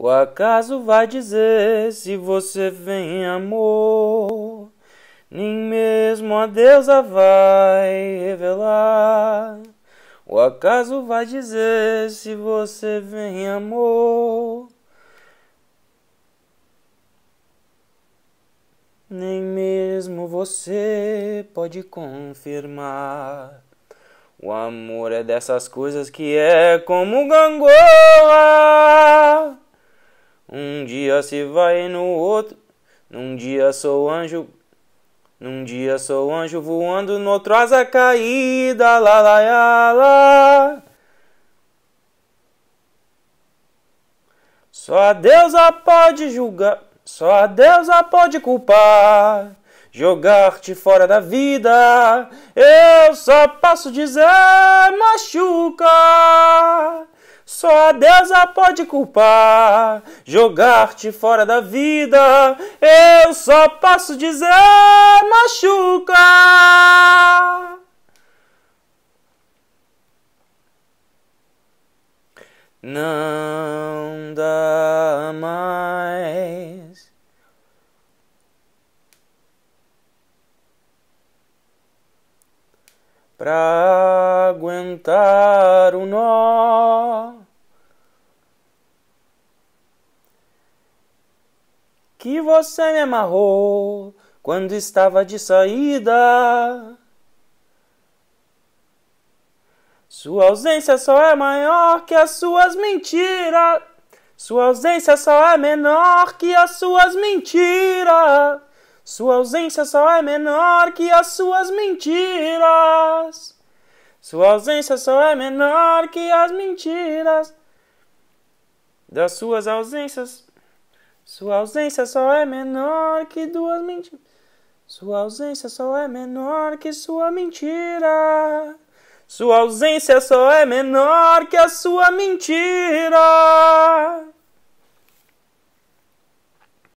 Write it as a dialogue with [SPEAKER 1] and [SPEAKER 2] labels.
[SPEAKER 1] O acaso vai dizer se você vem, amor? Nem mesmo a deusa vai revelar. O acaso vai dizer se você vem, amor? Nem mesmo você pode confirmar. O amor é dessas coisas que é como gangorra dia se vai e no outro. Num dia sou anjo, num dia sou anjo voando, no outro asa caída, lá lá lá. lá. Só a deusa pode julgar, só a deusa pode culpar, jogar-te fora da vida. Eu só posso dizer machuca. Só a deusa pode culpar, jogar-te fora da vida. Eu só posso dizer: machuca. Não dá mais. Pra aguentar o nó que você me amarrou quando estava de saída. Sua ausência só é maior que as suas mentiras. Sua ausência só é menor que as suas mentiras. Sua ausência só é menor que as suas mentiras. Sua ausência só é menor que as mentiras. Das suas ausências sua ausência só é menor que duas mentiras. Sua ausência só é menor que sua mentira. Sua ausência só é menor que a sua mentira.